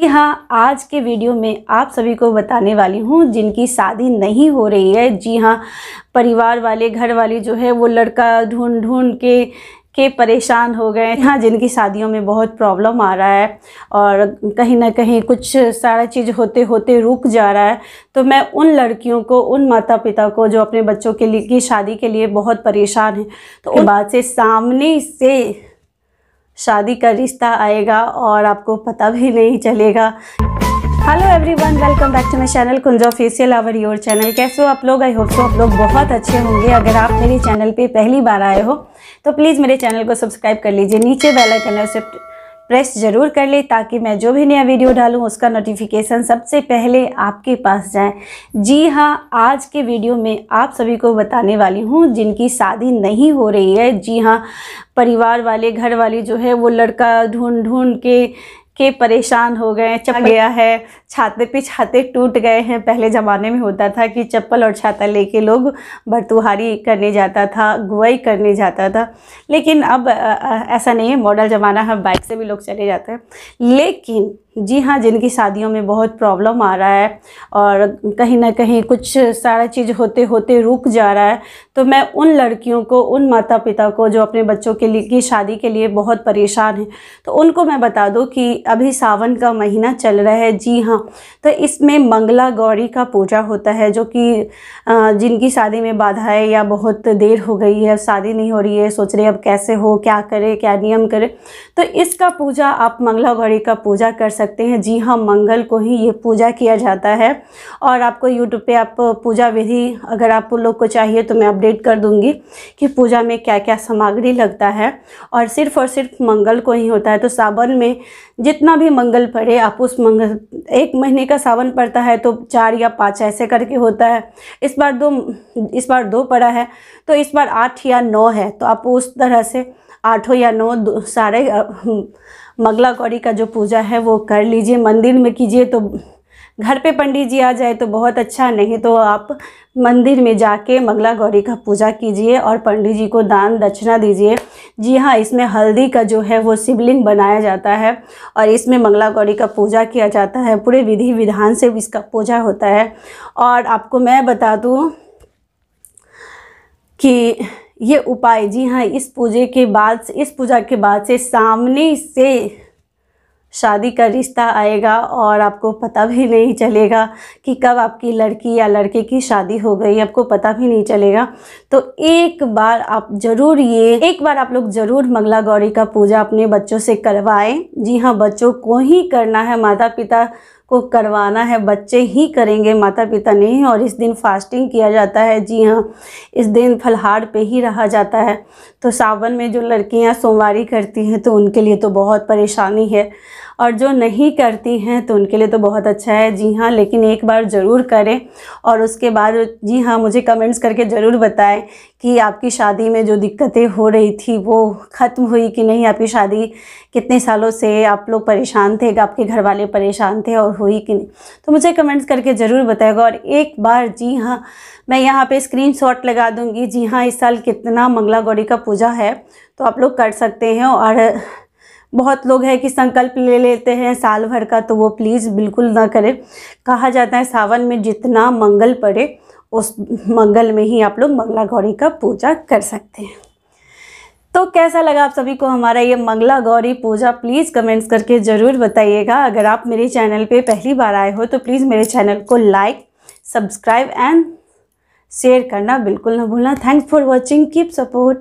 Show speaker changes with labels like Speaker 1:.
Speaker 1: जी हाँ आज के वीडियो में आप सभी को बताने वाली हूँ जिनकी शादी नहीं हो रही है जी हाँ परिवार वाले घर वाले जो है वो लड़का ढूंढ ढूंढ के के परेशान हो गए हैं हाँ जिनकी शादियों में बहुत प्रॉब्लम आ रहा है और कहीं ना कहीं कुछ सारा चीज़ होते होते रुक जा रहा है तो मैं उन लड़कियों को उन माता पिता को जो अपने बच्चों के लिए की शादी के लिए बहुत परेशान हैं तो उन बात से सामने से शादी का रिश्ता आएगा और आपको पता भी नहीं चलेगा hello everyone welcome back to my channel Kunj official our your channel कैसे हो आप लोग आई होप सो आप लोग बहुत अच्छे होंगे अगर आप मेरे चैनल पे पहली बार आए हो तो प्लीज़ मेरे चैनल को सब्सक्राइब कर लीजिए नीचे बेल आइकन है प्रेस जरूर कर ले ताकि मैं जो भी नया वीडियो डालूँ उसका नोटिफिकेशन सबसे पहले आपके पास जाए जी हाँ आज के वीडियो में आप सभी को बताने वाली हूँ जिनकी शादी नहीं हो रही है जी हाँ परिवार वाले घर वाले जो है वो लड़का ढूंढ ढूंढ के कि परेशान हो गए चल गया है छाते पे छाते टूट गए हैं पहले ज़माने में होता था कि चप्पल और छाता लेके लोग भरतुहारी करने जाता था गुआई करने जाता था लेकिन अब ऐसा नहीं है मॉडल ज़माना है बाइक से भी लोग चले जाते हैं लेकिन जी हाँ जिनकी शादियों में बहुत प्रॉब्लम आ रहा है और कहीं ना कहीं कुछ सारा चीज़ होते होते रुक जा रहा है तो मैं उन लड़कियों को उन माता पिता को जो अपने बच्चों के लिए की शादी के लिए बहुत परेशान हैं तो उनको मैं बता दूँ कि अभी सावन का महीना चल रहा है जी हाँ तो इसमें मंगला गौरी का पूजा होता है जो कि जिनकी शादी में बाधाएँ या बहुत देर हो गई है शादी नहीं हो रही है सोच रहे अब कैसे हो क्या करें क्या नियम करें तो इसका पूजा आप मंगला गौरी का पूजा कर सकते सकते हैं जी हाँ मंगल को ही ये पूजा किया जाता है और आपको यूट्यूब पे आप पूजा विधि अगर आप लोग को चाहिए तो मैं अपडेट कर दूंगी कि पूजा में क्या क्या सामग्री लगता है और सिर्फ और सिर्फ मंगल को ही होता है तो सावन में जितना भी मंगल पड़े आप उस मंगल एक महीने का सावन पड़ता है तो चार या पाँच ऐसे करके होता है इस बार दो इस बार दो पड़ा है तो इस बार आठ या नौ है तो आप उस तरह से आठों या नौ सारे मंगला गौरी का जो पूजा है वो कर लीजिए मंदिर में कीजिए तो घर पे पंडित जी आ जाए तो बहुत अच्छा नहीं तो आप मंदिर में जाके मंगला गौरी का पूजा कीजिए और पंडित जी को दान दक्षिणा दीजिए जी हाँ इसमें हल्दी का जो है वो शिवलिंग बनाया जाता है और इसमें मंगला गौरी का पूजा किया जाता है पूरे विधि विधान से इसका पूजा होता है और आपको मैं बता दूँ कि ये उपाय जी हाँ इस पूजे के बाद इस पूजा के बाद से सामने से शादी का रिश्ता आएगा और आपको पता भी नहीं चलेगा कि कब आपकी लड़की या लड़के की शादी हो गई आपको पता भी नहीं चलेगा तो एक बार आप ज़रूर ये एक बार आप लोग ज़रूर मंगला गौरी का पूजा अपने बच्चों से करवाएं जी हाँ बच्चों को ही करना है माता पिता को करवाना है बच्चे ही करेंगे माता पिता नहीं और इस दिन फास्टिंग किया जाता है जी हाँ इस दिन फलहार पे ही रहा जाता है तो सावन में जो लड़कियां सोमवारी करती हैं तो उनके लिए तो बहुत परेशानी है और जो नहीं करती हैं तो उनके लिए तो बहुत अच्छा है जी हाँ लेकिन एक बार ज़रूर करें और उसके बाद जी हाँ मुझे कमेंट्स करके ज़रूर बताएं कि आपकी शादी में जो दिक्कतें हो रही थी वो ख़त्म हुई कि नहीं आपकी शादी कितने सालों से आप लोग परेशान थे आपके घर वाले परेशान थे और हुई कि नहीं तो मुझे कमेंट्स करके ज़रूर बताएगा और एक बार जी हाँ मैं यहाँ पे स्क्रीन लगा दूँगी जी हाँ इस साल कितना मंगला गौरी का पूजा है तो आप लोग कर सकते हैं और बहुत लोग हैं कि संकल्प ले लेते हैं साल भर का तो वो प्लीज़ बिल्कुल ना करें कहा जाता है सावन में जितना मंगल पड़े उस मंगल में ही आप लोग मंगला गौरी का पूजा कर सकते हैं तो कैसा लगा आप सभी को हमारा ये मंगला गौरी पूजा प्लीज़ कमेंट्स करके ज़रूर बताइएगा अगर आप मेरे चैनल पे पहली बार आए हो तो प्लीज़ मेरे चैनल को लाइक सब्सक्राइब एंड शेयर करना बिल्कुल ना भूलना thanks for watching keep support